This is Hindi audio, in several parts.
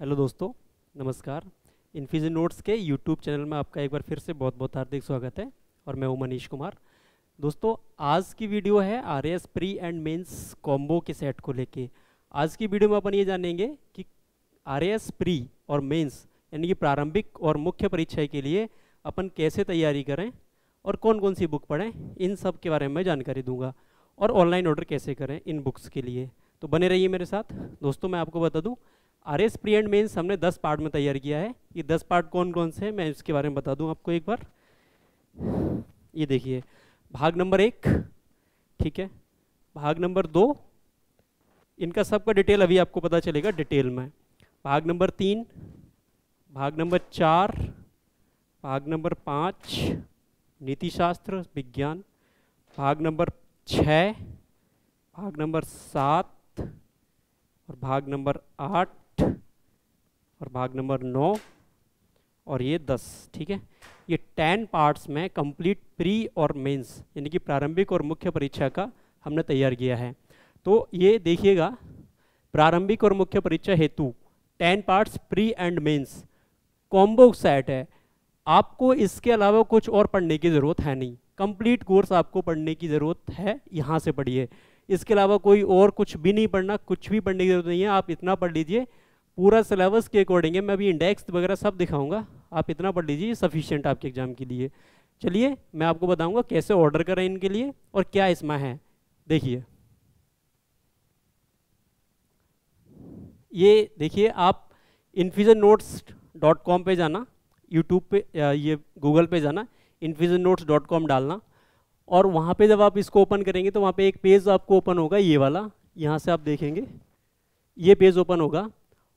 हेलो दोस्तों नमस्कार इन्फ्यूजन नोट्स के यूट्यूब चैनल में आपका एक बार फिर से बहुत बहुत हार्दिक स्वागत है और मैं हूँ मनीष कुमार दोस्तों आज की वीडियो है R S pre and mains combo के सेट को लेके आज की वीडियो में अपन ये जानेंगे कि आर एस प्री और मेंस यानी कि प्रारंभिक और मुख्य परीक्षा के लिए अपन कैसे तैयारी करें और कौन कौन सी बुक पढ़ें इन सब के बारे में जानकारी दूंगा और ऑनलाइन ऑर्डर कैसे करें इन बुक्स के लिए तो बने रहिए मेरे साथ दोस्तों मैं आपको बता दूँ आर एस एंड मेन्स हमने दस पार्ट में तैयार किया है ये दस पार्ट कौन कौन से हैं मैं इसके बारे में बता दूं आपको एक बार ये देखिए भाग नंबर एक ठीक है भाग नंबर दो इनका सबका डिटेल अभी आपको पता चलेगा डिटेल में भाग नंबर तीन भाग नंबर चार भाग नंबर पाँच नीतिशास्त्र विज्ञान भाग नंबर छः भाग नंबर सात और भाग नंबर आठ और भाग नंबर नौ और ये दस ठीक है ये टेन पार्ट्स में कंप्लीट प्री और मेंस यानी कि प्रारंभिक और मुख्य परीक्षा का हमने तैयार किया है तो ये देखिएगा प्रारंभिक और मुख्य परीक्षा हेतु ten parts pre and mains combo set है आपको इसके अलावा कुछ और पढ़ने की ज़रूरत है नहीं कंप्लीट कोर्स आपको पढ़ने की ज़रूरत है यहाँ से पढ़िए इसके अलावा कोई और कुछ भी नहीं पढ़ना कुछ भी पढ़ने की ज़रूरत नहीं है आप इतना पढ़ लीजिए पूरा सिलेबस के अकॉर्डिंग है मैं अभी इंडेक्स वगैरह सब दिखाऊंगा आप इतना पढ़ लीजिए सफिशियंट आपके एग्जाम के लिए चलिए मैं आपको बताऊंगा कैसे ऑर्डर करें इनके लिए और क्या इसमें है देखिए ये देखिए आप इन्फ्यूज़न नोट्स डॉट कॉम पर जाना यूट्यूब पे ये गूगल पे जाना इन्फ्यूज़न नोट्स डॉट कॉम डालना और वहाँ पे जब आप इसको ओपन करेंगे तो वहाँ पे एक पेज आपको ओपन होगा ये वाला यहाँ से आप देखेंगे ये पेज ओपन होगा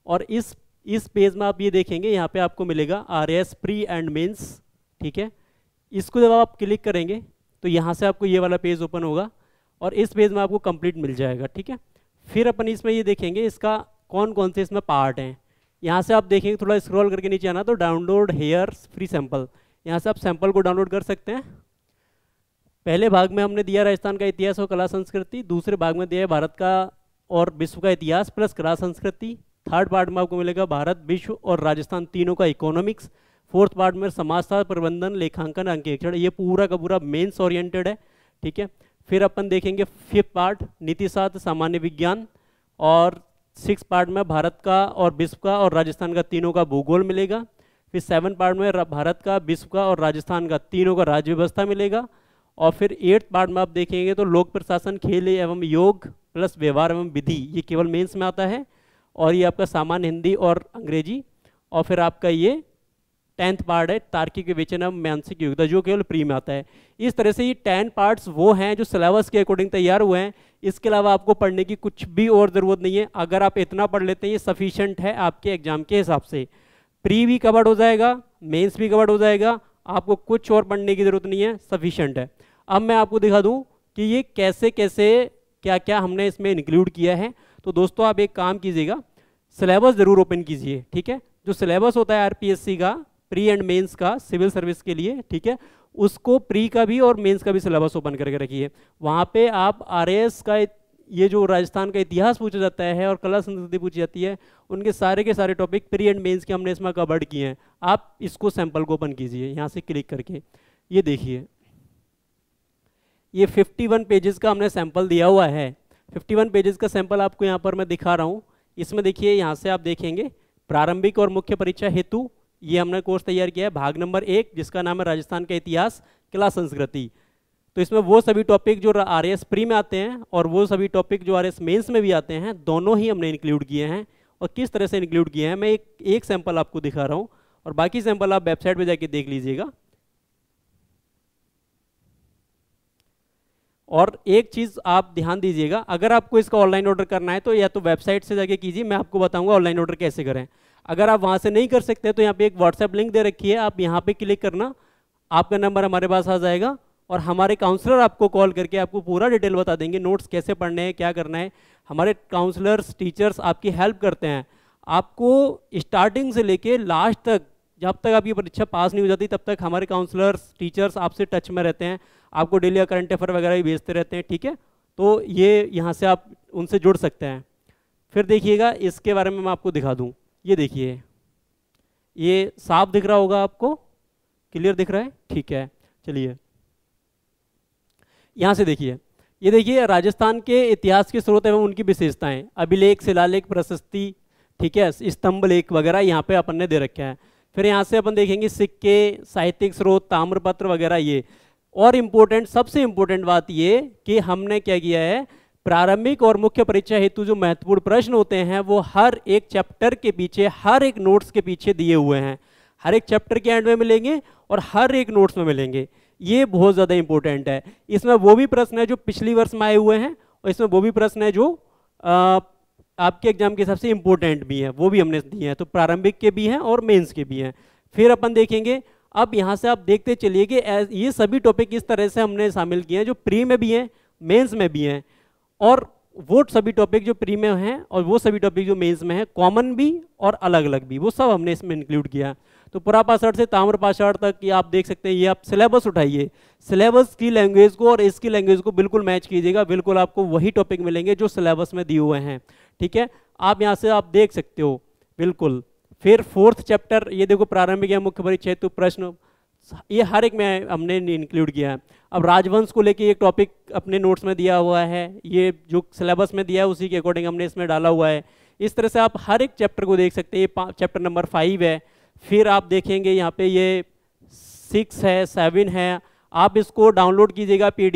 और इस इस पेज में आप ये देखेंगे यहाँ पे आपको मिलेगा R S pre and mains ठीक है इसको जब आप क्लिक करेंगे तो यहाँ से आपको ये वाला पेज ओपन होगा और इस पेज में आपको कंप्लीट मिल जाएगा ठीक है फिर अपन इसमें ये देखेंगे इसका कौन कौन से इसमें पार्ट हैं यहाँ से आप देखेंगे थोड़ा स्क्रॉल करके नीचे आना तो डाउनलोड हेयर फ्री सैम्पल यहाँ से आप सैम्पल को डाउनलोड कर सकते हैं पहले भाग में हमने दिया राजस्थान का इतिहास और कला संस्कृति दूसरे भाग में दिया है भारत का और विश्व का इतिहास प्लस कला संस्कृति थर्ड पार्ट में आपको मिलेगा भारत विश्व और राजस्थान तीनों का इकोनॉमिक्स फोर्थ पार्ट में समाजशास्त्र प्रबंधन लेखांकन अंकेक्षण ये पूरा का पूरा मेन्स ओरिएंटेड है ठीक है फिर अपन देखेंगे फिफ्थ पार्ट नीतिशास्त्र सामान्य विज्ञान और सिक्स पार्ट में भारत का और विश्व का और राजस्थान का तीनों का भूगोल मिलेगा फिर सेवन पार्ट में भारत का विश्व का और राजस्थान का तीनों का राज्य व्यवस्था मिलेगा और फिर एट्थ पार्ट में आप देखेंगे तो लोक प्रशासन खेल एवं योग प्लस व्यवहार एवं विधि ये केवल मेंस में आता है और ये आपका सामान्य हिंदी और अंग्रेजी और फिर आपका ये टेंथ पार्ट है तार्किक विवेचन एवं मानसिक योग्यता जो केवल प्री में आता है इस तरह से ये टेन पार्ट्स वो हैं जो सिलेबस के अकॉर्डिंग तैयार हुए हैं इसके अलावा आपको पढ़ने की कुछ भी और ज़रूरत नहीं है अगर आप इतना पढ़ लेते हैं ये सफिशेंट है आपके एग्जाम के हिसाब से प्री भी कवर्ड हो जाएगा मेन्स भी कवर्ड हो जाएगा आपको कुछ और पढ़ने की ज़रूरत नहीं है सफिशेंट है अब मैं आपको दिखा दूँ कि ये कैसे कैसे क्या क्या हमने इसमें इंक्लूड किया है तो दोस्तों आप एक काम कीजिएगा सिलेबस ज़रूर ओपन कीजिए ठीक है जो सिलेबस होता है आरपीएससी का प्री एंड मेंस का सिविल सर्विस के लिए ठीक है उसको प्री का भी और मेंस का भी सिलेबस ओपन करके रखिए वहाँ पे आप आरएएस का ये जो राजस्थान का इतिहास पूछा जाता है और कला संस्कृति पूछी जाती है उनके सारे के सारे टॉपिक प्री एंड मेंस के हमने इसमें कवर्ड किए हैं आप इसको सैंपल को ओपन कीजिए यहाँ से क्लिक करके ये देखिए ये 51 पेजेस का हमने सैंपल दिया हुआ है 51 पेजेस का सैंपल आपको यहाँ पर मैं दिखा रहा हूँ इसमें देखिए यहाँ से आप देखेंगे प्रारंभिक और मुख्य परीक्षा हेतु ये हमने कोर्स तैयार किया है भाग नंबर एक जिसका नाम है राजस्थान का इतिहास कला संस्कृति तो इसमें वो सभी टॉपिक जो आर एस प्री में आते हैं और वो सभी टॉपिक जो आर एस मेन्स में भी आते हैं दोनों ही हमने इंक्लूड किए हैं और किस तरह से इंक्लूड किए हैं मैं एक एक सैंपल आपको दिखा रहा हूँ और बाकी सैंपल आप वेबसाइट पर जाके देख लीजिएगा और एक चीज़ आप ध्यान दीजिएगा अगर आपको इसका ऑनलाइन ऑर्डर करना है तो या तो वेबसाइट से जाके कीजिए मैं आपको बताऊंगा ऑनलाइन ऑर्डर कैसे करें अगर आप वहाँ से नहीं कर सकते तो यहाँ पे एक व्हाट्सएप लिंक दे रखी है आप यहाँ पे क्लिक करना आपका नंबर हमारे पास आ जाएगा और हमारे काउंसलर आपको कॉल करके आपको पूरा डिटेल बता देंगे नोट्स कैसे पढ़ने हैं क्या करना है हमारे काउंसलर्स टीचर्स आपकी हेल्प करते हैं आपको स्टार्टिंग से लेके लास्ट तक जब तक आपकी परीक्षा पास नहीं हो जाती तब तक हमारे काउंसलर्स टीचर्स आपसे टच में रहते हैं आपको डेली करंट अफेयर वगैरह भी भेजते रहते हैं ठीक है तो ये यहाँ से आप उनसे जुड़ सकते हैं फिर देखिएगा इसके बारे में मैं आपको दिखा दूँ ये देखिए ये साफ दिख रहा होगा आपको क्लियर दिख रहा है ठीक है चलिए यहाँ से देखिए ये देखिए राजस्थान के इतिहास के स्रोत एवं उनकी विशेषताएं अभिलेख शिलालेख प्रशस्ति ठीक है स्तंभ लेख वगैरह यहाँ पे अपन ने दे रखा है फिर यहाँ से अपन देखेंगे सिक्के साहित्यिक स्रोत ताम्रपत्र वगैरह ये और इम्पोर्टेंट सबसे इम्पोर्टेंट बात ये कि हमने क्या किया है प्रारंभिक और मुख्य परीक्षा हेतु जो महत्वपूर्ण प्रश्न होते हैं वो हर एक चैप्टर के पीछे हर एक नोट्स के पीछे दिए हुए हैं हर एक चैप्टर के एंड में मिलेंगे और हर एक नोट्स में मिलेंगे ये बहुत ज़्यादा इम्पोर्टेंट है इसमें वो भी प्रश्न है जो पिछली वर्ष में आए हुए हैं और इसमें वो भी प्रश्न है जो आपके एग्जाम के हिसाब से भी है वो भी हमने दिए हैं तो प्रारंभिक के भी हैं और मेंस के भी हैं फिर अपन देखेंगे अब यहाँ से आप देखते चलिए कि ये सभी टॉपिक इस तरह से हमने शामिल किए हैं जो प्री में भी हैं मेंस में भी हैं और वो सभी टॉपिक जो प्री में हैं और वो सभी टॉपिक जो मेन्स में हैं कॉमन भी और अलग अलग भी वो सब हमने इसमें इंक्लूड किया तो पुरा पाषाण से ताम्र पाषाण तक ये आप देख सकते हैं ये आप सिलेबस उठाइए सिलेबस की लैंग्वेज को और इसकी लैंग्वेज को बिल्कुल मैच कीजिएगा बिल्कुल आपको वही टॉपिक मिलेंगे जो सिलेबस में दिए हुए हैं ठीक है आप यहाँ से आप देख सकते हो बिल्कुल फिर फोर्थ चैप्टर ये देखो प्रारंभिक या मुख्य परीक्षा हेतु तो प्रश्न ये हर एक में हमने इंक्लूड किया है अब राजवंश को लेके एक टॉपिक अपने नोट्स में दिया हुआ है ये जो सिलेबस में दिया है उसी के अकॉर्डिंग हमने इसमें डाला हुआ है इस तरह से आप हर एक चैप्टर को देख सकते हैं ये चैप्टर नंबर फाइव है फिर आप देखेंगे यहाँ पे ये सिक्स है सेवन है आप इसको डाउनलोड कीजिएगा पी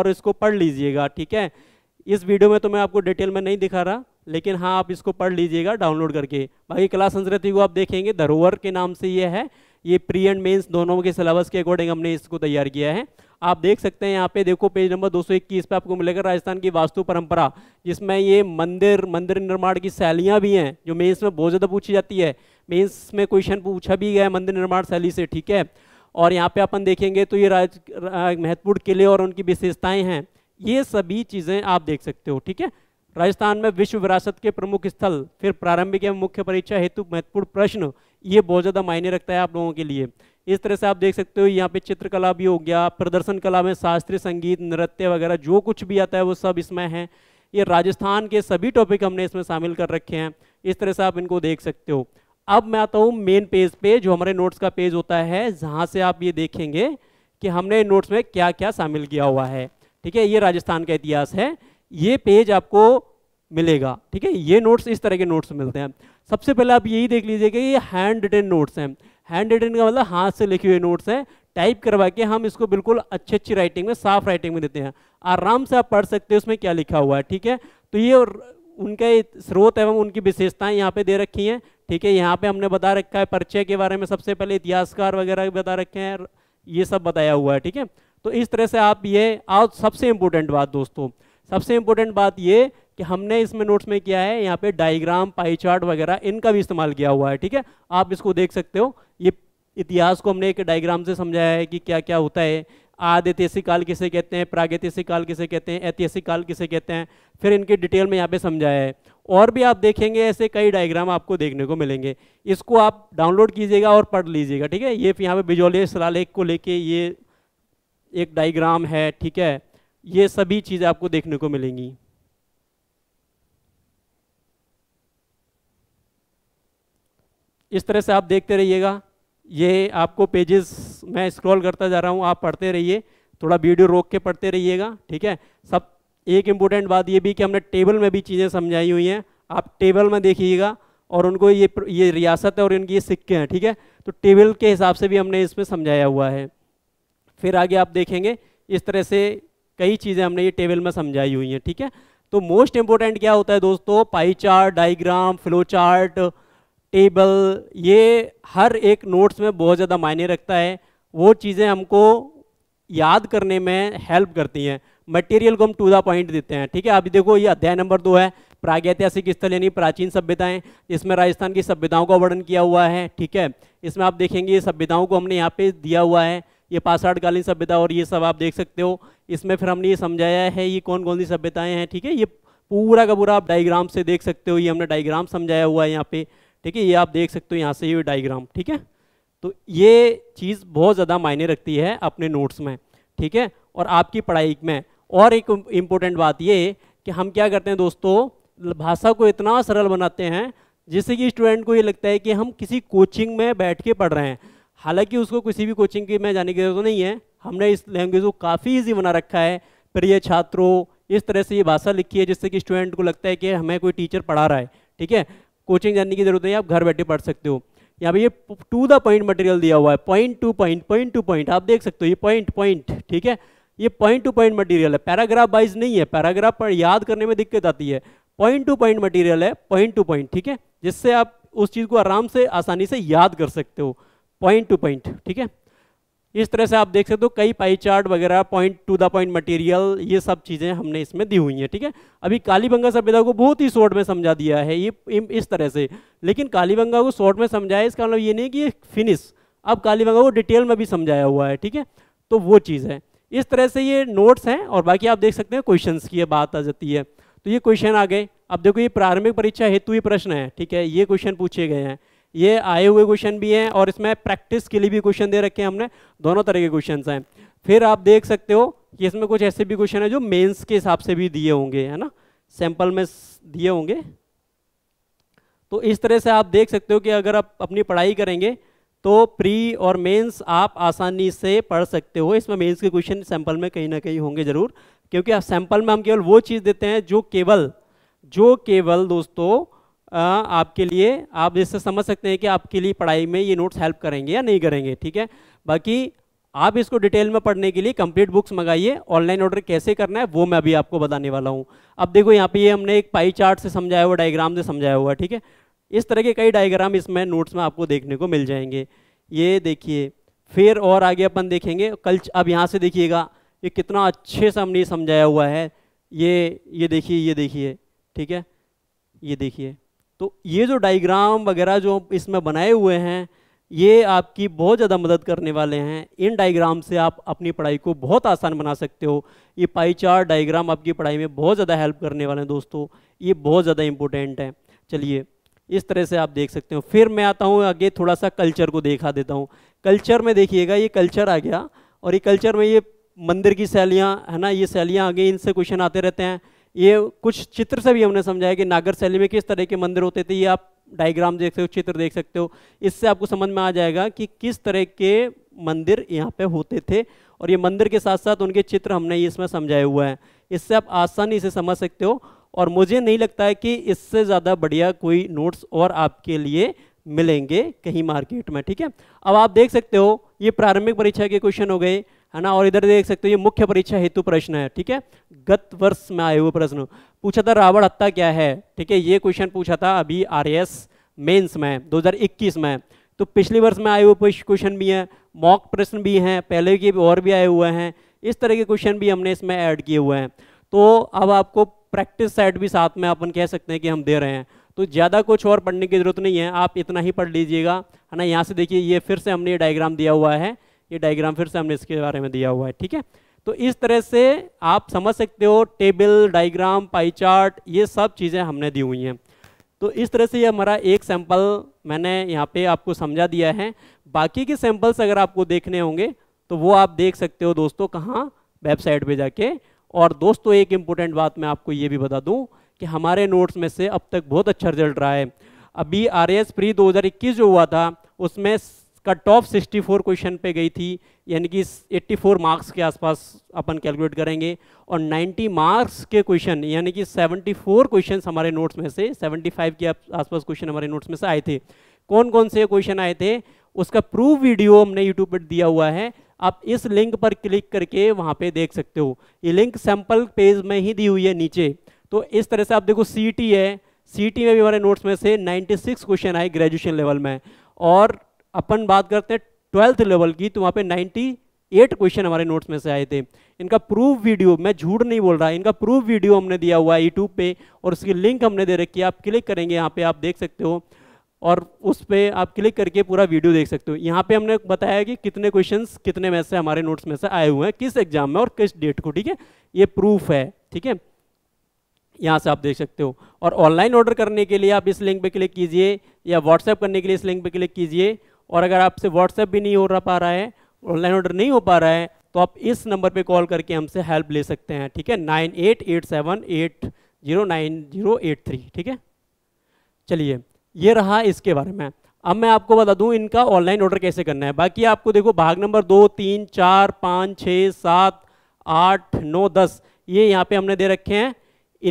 और इसको पढ़ लीजिएगा ठीक है इस वीडियो में तो मैं आपको डिटेल में नहीं दिखा रहा लेकिन हाँ आप इसको पढ़ लीजिएगा डाउनलोड करके बाकी कला संस्कृति को आप देखेंगे धरोहर के नाम से ये है ये प्री एंड मेंस दोनों के सिलेबस के अकॉर्डिंग हमने इसको तैयार किया है आप देख सकते हैं यहाँ पे देखो पेज नंबर 221 पे आपको मिलेगा राजस्थान की वास्तु परंपरा जिसमें ये मंदिर मंदिर निर्माण की शैलियाँ भी हैं जो मेंस में बहुत ज़्यादा पूछी जाती है मेंस में क्वेश्चन पूछा भी गया है मंदिर निर्माण शैली से ठीक है और यहाँ पे अपन देखेंगे तो ये राज महत्वपूर्ण किले और उनकी विशेषताएँ हैं ये सभी चीज़ें आप देख सकते हो ठीक है राजस्थान में विश्व विरासत के प्रमुख स्थल फिर प्रारंभिक एवं मुख्य परीक्षा हेतु महत्वपूर्ण प्रश्न ये बहुत ज़्यादा मायने रखता है आप लोगों के लिए इस तरह से आप देख सकते हो यहाँ पे चित्रकला भी हो गया प्रदर्शन कला में शास्त्रीय संगीत नृत्य वगैरह जो कुछ भी आता है वो सब इसमें है ये राजस्थान के सभी टॉपिक हमने इसमें शामिल कर रखे हैं इस तरह से आप इनको देख सकते हो अब मैं आता हूँ मेन पेज पे जो हमारे नोट्स का पेज होता है जहाँ से आप ये देखेंगे कि हमने नोट्स में क्या क्या शामिल किया हुआ है ठीक है ये राजस्थान का इतिहास है ये पेज आपको मिलेगा ठीक है ये नोट्स इस तरह के नोट्स मिलते हैं सबसे पहले आप यही देख लीजिए कि ये हैंड रिटेन नोट्स हैं हैंड रिटेन का मतलब हाथ से लिखे हुए नोट्स हैं टाइप करवा के हम इसको बिल्कुल अच्छी अच्छी राइटिंग में साफ राइटिंग में देते हैं आराम से आप पढ़ सकते हैं उसमें क्या लिखा हुआ है ठीक है तो ये उनके स्रोत एवं उनकी विशेषताएं यहाँ पे दे रखी हैं ठीक है यहाँ पे हमने बता रखा है परिचय के बारे में सबसे पहले इतिहासकार वगैरह बता रखे हैं ये सब बताया हुआ है ठीक है तो इस तरह से आप ये और सबसे इम्पोर्टेंट बात दोस्तों सबसे इम्पोर्टेंट बात ये कि हमने इसमें नोट्स में किया है यहाँ पे डायग्राम पाई चार्ट वगैरह इनका भी इस्तेमाल किया हुआ है ठीक है आप इसको देख सकते हो ये इतिहास को हमने एक डायग्राम से समझाया है कि क्या क्या होता है आदि ऐतिहासिक काल किसे कहते हैं प्रागैतिहासिक काल किसे कहते हैं ऐतिहासिक काल किसे कहते हैं फिर इनकी डिटेल में यहाँ पे समझाया है और भी आप देखेंगे ऐसे कई डायग्राम आपको देखने को मिलेंगे इसको आप डाउनलोड कीजिएगा और पढ़ लीजिएगा ठीक है ये यहाँ पे बिजौलिया शिलालेख को लेके ये एक डायग्राम है ठीक है ये सभी चीज़ें आपको देखने को मिलेंगी इस तरह से आप देखते रहिएगा ये आपको पेजेस मैं स्क्रॉल करता जा रहा हूँ आप पढ़ते रहिए थोड़ा वीडियो रोक के पढ़ते रहिएगा ठीक है सब एक इंपॉर्टेंट बात ये भी कि हमने टेबल में भी चीज़ें समझाई हुई हैं आप टेबल में देखिएगा और उनको ये ये रियासत है और इनकी ये सिक्के हैं ठीक है तो टेबल के हिसाब से भी हमने इसमें समझाया हुआ है फिर आगे आप देखेंगे इस तरह से कई चीज़ें हमने ये टेबल में समझाई हुई हैं ठीक है तो मोस्ट इम्पोर्टेंट क्या होता है दोस्तों pie chart diagram flow chart table ये हर एक नोट्स में बहुत ज़्यादा मायने रखता है वो चीज़ें हमको याद करने में हेल्प करती हैं मटेरियल को हम टू द पॉइंट देते हैं ठीक है अभी देखो ये अध्याय नंबर दो है प्रागैतिहासिक स्थल यानी प्राचीन सभ्यताएं इसमें राजस्थान की सभ्यताओं का वर्णन किया हुआ है ठीक है इसमें आप देखेंगे सभ्यताओं को हमने यहाँ पे दिया हुआ है ये पाषाणकालीन सभ्यता और ये सब आप देख सकते हो इसमें फिर हमने ये समझाया है ये कौन कौन सी सभ्यताएं हैं ठीक है ये पूरा का पूरा आप डायग्राम से देख सकते हो ये हमने डायग्राम समझाया हुआ है यहाँ पे ठीक है ये आप देख सकते हो यहाँ से ये डायग्राम ठीक है तो ये चीज़ बहुत ज़्यादा मायने रखती है अपने नोट्स में ठीक है और आपकी पढ़ाई में और एक इम्पोर्टेंट बात ये कि हम क्या करते हैं दोस्तों भाषा को इतना सरल बनाते हैं जिससे कि स्टूडेंट को ये लगता है कि हम किसी कोचिंग में बैठ के पढ़ रहे हैं हालांकि उसको किसी भी कोचिंग की में जाने की जरूरत नहीं है हमने इस लैंग्वेज को काफ़ी ईजी बना रखा है प्रिय छात्रों इस तरह से ये भाषा लिखी है जिससे कि स्टूडेंट को लगता है कि हमें कोई टीचर पढ़ा रहा है ठीक है कोचिंग जाने की जरूरत नहीं आप घर बैठे पढ़ सकते हो यहाँ पे ये टू द पॉइंट मटेरियल दिया हुआ है point to point point to point आप देख सकते हो ये पॉइंट पॉइंट ठीक है ये पॉइंट टू पॉइंट मटेरियल है पैराग्राफ वाइज नहीं है पैराग्राफ पर याद करने में दिक्कत आती है पॉइंट टू पॉइंट मटेरियल है पॉइंट टू पॉइंट ठीक है जिससे आप उस चीज़ को आराम से आसानी से याद कर सकते हो पॉइंट टू पॉइंट ठीक है इस तरह से आप देख सकते हो कई पाई चार्ट वगैरह point to the point material ये सब चीज़ें हमने इसमें दी हुई हैं ठीक है अभी कालीबंगा सभ्यता को बहुत ही शॉर्ट में समझा दिया है ये इस तरह से लेकिन कालीबंगा को शॉर्ट में समझाया इसका मतलब ये नहीं कि फिनिश अब कालीबंगा को डिटेल में भी समझाया हुआ है ठीक है तो वो चीज़ है इस तरह से ये नोट्स हैं और बाकी आप देख सकते हैं क्वेश्चन की बात आ जाती है तो ये क्वेश्चन आ गए अब देखो ये प्रारंभिक परीक्षा हेतु ये प्रश्न है ठीक है ये क्वेश्चन पूछे गए हैं ये आए हुए क्वेश्चन भी हैं और इसमें प्रैक्टिस के लिए भी क्वेश्चन दे रखे हैं हमने दोनों तरह के क्वेश्चन हैं फिर आप देख सकते हो कि इसमें कुछ ऐसे भी क्वेश्चन हैं जो मेन्स के हिसाब से भी दिए होंगे है ना सैंपल में दिए होंगे तो इस तरह से आप देख सकते हो कि अगर आप अपनी पढ़ाई करेंगे तो प्री और मेंस आप आसानी से पढ़ सकते हो इसमें मेंस के क्वेश्चन सैंपल में कहीं ना कहीं होंगे ज़रूर क्योंकि सैंपल में हम केवल वो चीज़ देते हैं जो केवल जो केवल दोस्तों आपके लिए आप जैसे समझ सकते हैं कि आपके लिए पढ़ाई में ये नोट्स हेल्प करेंगे या नहीं करेंगे ठीक है बाकी आप इसको डिटेल में पढ़ने के लिए कंप्लीट बुक्स मंगाइए ऑनलाइन ऑर्डर कैसे करना है वो मैं अभी आपको बताने वाला हूँ अब देखो यहाँ पे ये हमने एक पाई चार्ट से समझाया हुआ डायग्राम से समझाया हुआ ठीक है इस तरह के कई डायग्राम इसमें नोट्स में आपको देखने को मिल जाएंगे ये देखिए फिर और आगे अपन देखेंगे कल अब यहाँ से देखिएगा ये कितना अच्छे से हमने समझाया हुआ है ये ये देखिए ये देखिए ठीक है ये देखिए तो ये जो डाइग्राम वगैरह जो इसमें बनाए हुए हैं ये आपकी बहुत ज़्यादा मदद करने वाले हैं इन डायग्राम से आप अपनी पढ़ाई को बहुत आसान बना सकते हो ये पाई चार्ट डायग्राम आपकी पढ़ाई में बहुत ज़्यादा हेल्प करने वाले हैं दोस्तों ये बहुत ज़्यादा इंपॉर्टेंट है चलिए इस तरह से आप देख सकते हो फिर मैं आता हूँ आगे थोड़ा सा कल्चर को देखा देता हूँ कल्चर में देखिएगा ये कल्चर आ गया और ये कल्चर में ये मंदिर की शैलियाँ है ना ये शैलियाँ गई इनसे क्वेश्चन आते रहते हैं ये कुछ चित्र से भी हमने समझाया कि नागर शैली में किस तरह के मंदिर होते थे ये आप डायग्राम देख सकते हो चित्र देख सकते हो इससे आपको समझ में आ जाएगा कि किस तरह के मंदिर यहाँ पे होते थे और ये मंदिर के साथ साथ उनके चित्र हमने इसमें समझाए हुए हैं इससे आप आसानी से समझ सकते हो और मुझे नहीं लगता है कि इससे ज़्यादा बढ़िया कोई नोट्स और आपके लिए मिलेंगे कहीं मार्केट में ठीक है अब आप देख सकते हो ये प्रारंभिक परीक्षा के क्वेश्चन हो गए है ना और इधर देख सकते हो ये मुख्य परीक्षा हेतु प्रश्न है ठीक है गत वर्ष में आए हुए प्रश्न पूछा था रावण हत्ता क्या है ठीक है ये क्वेश्चन पूछा था अभी आर एस मेन्स में 2021 में तो पिछले वर्ष में आए हुए क्वेश्चन भी हैं मॉक प्रश्न भी हैं पहले के भी और भी आए हुए हैं इस तरह के क्वेश्चन भी हमने इसमें ऐड किए हुए हैं तो अब आपको प्रैक्टिस सेट भी साथ में अपन कह सकते हैं कि हम दे रहे हैं तो ज़्यादा कुछ और पढ़ने की ज़रूरत नहीं है आप इतना ही पढ़ लीजिएगा है ना यहाँ से देखिए ये फिर से हमने ये डायग्राम दिया हुआ है ये डायग्राम फिर से हमने इसके बारे में दिया हुआ है ठीक है तो इस तरह से आप समझ सकते हो टेबल डायग्राम पाई चार्ट ये सब चीज़ें हमने दी हुई हैं तो इस तरह से ये हमारा एक सैंपल मैंने यहाँ पे आपको समझा दिया है बाकी के सैंपल्स अगर आपको देखने होंगे तो वो आप देख सकते हो दोस्तों कहाँ वेबसाइट पे जाके और दोस्तों एक इम्पोर्टेंट बात मैं आपको ये भी बता दूँ कि हमारे नोट्स में से अब तक बहुत अच्छा रिजल्ट रहा है अभी आर एस प्री 2021 जो हुआ था उसमें टॉप सिक्सटी 64 क्वेश्चन पे गई थी यानी कि 84 मार्क्स के आसपास अपन कैलकुलेट करेंगे और 90 मार्क्स के क्वेश्चन यानी कि 74 क्वेश्चन हमारे नोट्स में से 75 के आसपास क्वेश्चन हमारे नोट्स में से आए थे कौन कौन से क्वेश्चन आए थे उसका प्रूफ वीडियो हमने यूट्यूब पर दिया हुआ है आप इस लिंक पर क्लिक करके वहाँ पर देख सकते हो ये लिंक सैम्पल पेज में ही दी हुई है नीचे तो इस तरह से आप देखो सी है सी में भी हमारे नोट्स में से 96 क्वेश्चन आए ग्रेजुएशन लेवल में और अपन बात करते हैं ट्वेल्थ लेवल की तो वहाँ पे 98 क्वेश्चन हमारे नोट्स में से आए थे इनका प्रूफ वीडियो मैं झूठ नहीं बोल रहा इनका प्रूफ वीडियो हमने दिया हुआ है यूट्यूब पे और उसकी लिंक हमने दे रखी है आप क्लिक करेंगे यहाँ पे आप देख सकते हो और उस पर आप क्लिक करके पूरा वीडियो देख सकते हो यहाँ पे हमने बताया कि कितने क्वेश्चन कितने में से हमारे नोट्स में से आए हुए हैं किस एग्जाम में और किस डेट को ठीक है ये प्रूफ है ठीक है यहाँ से आप देख सकते हो और ऑनलाइन ऑर्डर करने के लिए आप इस लिंक पे क्लिक कीजिए या व्हाट्सएप करने के लिए इस लिंक पे क्लिक कीजिए और अगर आपसे व्हाट्सएप भी नहीं हो रहा पा रहा है ऑनलाइन ऑर्डर नहीं हो पा रहा है तो आप इस नंबर पे कॉल करके हमसे हेल्प ले सकते हैं ठीक है nine eight eight seven eight zero nine zero eight three ठीक है चलिए ये रहा इसके बारे में अब मैं आपको बता दूं इनका ऑनलाइन ऑर्डर कैसे करना है बाकी आपको देखो भाग नंबर दो तीन चार पाँच छः सात आठ नौ दस ये यहाँ पे हमने दे रखे हैं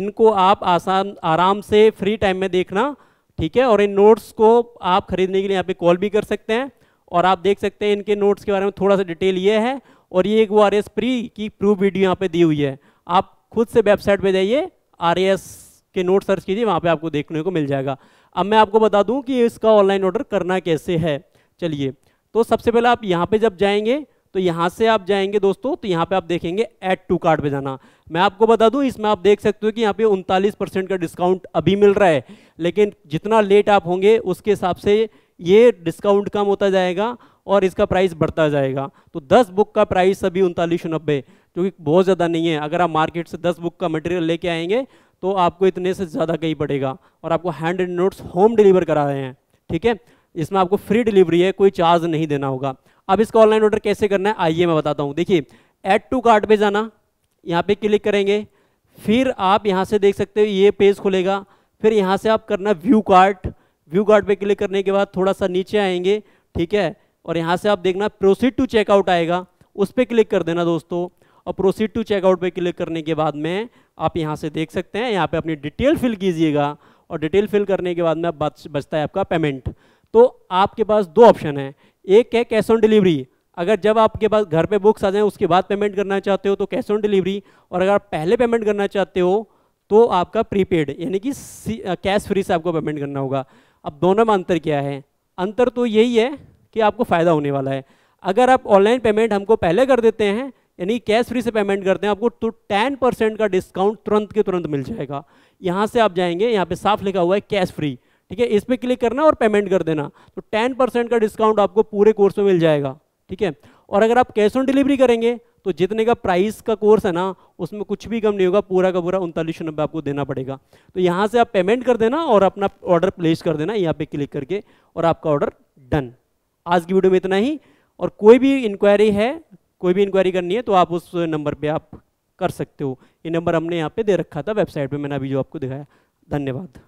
इनको आप आसान आराम से फ्री टाइम में देखना ठीक है और इन नोट्स को आप खरीदने के लिए यहाँ पे कॉल भी कर सकते हैं और आप देख सकते हैं इनके नोट्स के बारे में थोड़ा सा डिटेल ये है और ये एक वो आर एस प्री की प्रूफ वीडियो यहाँ पे दी हुई है आप खुद से वेबसाइट पे जाइए आर एस के नोट सर्च कीजिए वहाँ पे आपको देखने को मिल जाएगा अब मैं आपको बता दूँ कि इसका ऑनलाइन ऑर्डर करना कैसे है चलिए तो सबसे पहले आप यहाँ पर जब जाएंगे तो यहाँ से आप जाएंगे दोस्तों तो यहाँ पे आप देखेंगे एड टू कार्ड पे जाना मैं आपको बता दूं इसमें आप देख सकते हो कि यहाँ पे उनतालीस परसेंट का डिस्काउंट अभी मिल रहा है लेकिन जितना लेट आप होंगे उसके हिसाब से ये डिस्काउंट कम होता जाएगा और इसका प्राइस बढ़ता जाएगा तो दस बुक का प्राइस अभी उनतालीस नब्बे जो कि बहुत ज़्यादा नहीं है अगर आप मार्केट से दस बुक का मटेरियल लेके आएंगे तो आपको इतने से ज़्यादा कहीं पड़ेगा और आपको हैंड नोट्स होम डिलीवर करा रहे हैं ठीक है इसमें आपको फ्री डिलीवरी है कोई चार्ज नहीं देना होगा अब इसका ऑनलाइन ऑर्डर कैसे करना है आइए मैं बताता हूँ देखिए एड टू कार्ट पे जाना यहाँ पे क्लिक करेंगे फिर आप यहाँ से देख सकते हो ये पेज खुलेगा फिर यहाँ से आप करना व्यू कार्ट व्यू कार्ट पे क्लिक करने के बाद थोड़ा सा नीचे आएंगे ठीक है और यहाँ से आप देखना प्रोसीड टू चेकआउट आएगा उस पर क्लिक कर देना दोस्तों और प्रोसीड टू चेकआउट पर क्लिक करने के बाद में आप यहाँ से देख सकते हैं यहाँ पर अपनी डिटेल फिल कीजिएगा और डिटेल फिल करने के बाद में बचता है आपका पेमेंट तो आपके पास दो ऑप्शन है एक है कैश ऑन डिलीवरी अगर जब आपके पास घर पे बुक्स आ जाए उसके बाद पेमेंट करना चाहते हो तो कैश ऑन डिलीवरी और अगर आप पहले पेमेंट करना चाहते हो तो आपका प्रीपेड यानी कि कैश फ्री से आपको पेमेंट करना होगा अब दोनों में अंतर क्या है अंतर तो यही है कि आपको फ़ायदा होने वाला है अगर आप ऑनलाइन पेमेंट हमको पहले कर देते हैं यानी कैश फ्री से पेमेंट करते हैं आपको तो टेन परसेंट का डिस्काउंट तुरंत के तुरंत मिल जाएगा यहाँ से आप जाएंगे यहाँ पे साफ लिखा हुआ है कैश फ्री ठीक है इस पर क्लिक करना और पेमेंट कर देना तो टेन परसेंट का डिस्काउंट आपको पूरे कोर्स में मिल जाएगा ठीक है और अगर आप कैश ऑन डिलीवरी करेंगे तो जितने का प्राइस का कोर्स है ना उसमें कुछ भी कम नहीं होगा पूरा का पूरा उनतालीस नब्बे आपको देना पड़ेगा तो यहाँ से आप पेमेंट कर देना और अपना ऑर्डर प्लेस कर देना यहाँ पर क्लिक करके और आपका ऑर्डर डन आज की वीडियो में इतना ही और कोई भी इंक्वायरी है कोई भी इंक्वायरी करनी है तो आप उस नंबर पर आप कर सकते हो ये नंबर हमने यहाँ पर दे रखा था वेबसाइट पर मैंने अभी जो आपको दिखाया धन्यवाद